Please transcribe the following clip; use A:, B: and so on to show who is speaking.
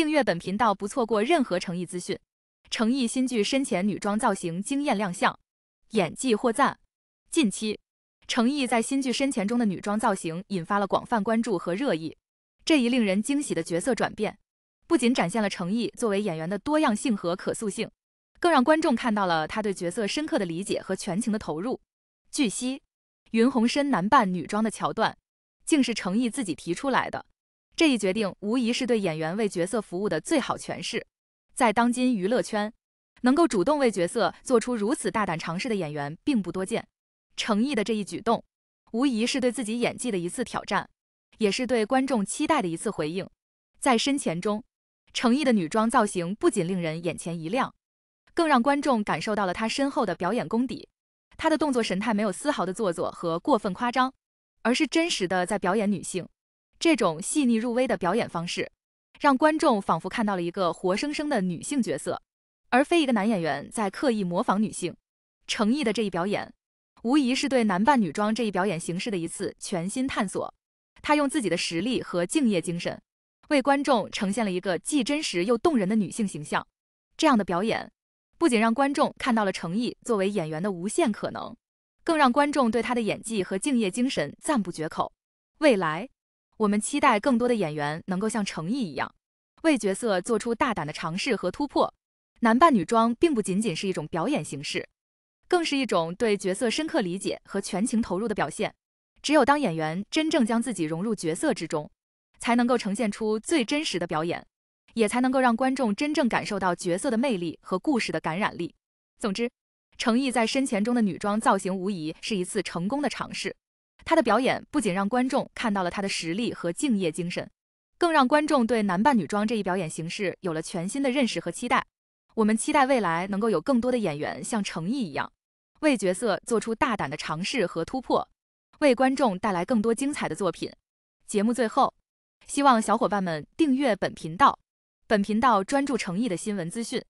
A: 订阅本频道，不错过任何诚意资讯。诚意新剧深浅女装造型惊艳亮相，演技获赞。近期，诚意在新剧深浅中的女装造型引发了广泛关注和热议。这一令人惊喜的角色转变，不仅展现了诚意作为演员的多样性和可塑性，更让观众看到了他对角色深刻的理解和全情的投入。据悉，云宏深男扮女装的桥段，竟是诚意自己提出来的。这一决定无疑是对演员为角色服务的最好诠释。在当今娱乐圈，能够主动为角色做出如此大胆尝试的演员并不多见。程毅的这一举动，无疑是对自己演技的一次挑战，也是对观众期待的一次回应。在深潜中，成毅的女装造型不仅令人眼前一亮，更让观众感受到了他深厚的表演功底。他的动作神态没有丝毫的做作和过分夸张，而是真实的在表演女性。这种细腻入微的表演方式，让观众仿佛看到了一个活生生的女性角色，而非一个男演员在刻意模仿女性。程毅的这一表演，无疑是对男扮女装这一表演形式的一次全新探索。他用自己的实力和敬业精神，为观众呈现了一个既真实又动人的女性形象。这样的表演，不仅让观众看到了诚毅作为演员的无限可能，更让观众对他的演技和敬业精神赞不绝口。未来。我们期待更多的演员能够像诚毅一样，为角色做出大胆的尝试和突破。男扮女装并不仅仅是一种表演形式，更是一种对角色深刻理解和全情投入的表现。只有当演员真正将自己融入角色之中，才能够呈现出最真实的表演，也才能够让观众真正感受到角色的魅力和故事的感染力。总之，诚毅在深潜中的女装造型无疑是一次成功的尝试。他的表演不仅让观众看到了他的实力和敬业精神，更让观众对男扮女装这一表演形式有了全新的认识和期待。我们期待未来能够有更多的演员像程毅一样，为角色做出大胆的尝试和突破，为观众带来更多精彩的作品。节目最后，希望小伙伴们订阅本频道，本频道专注程毅的新闻资讯。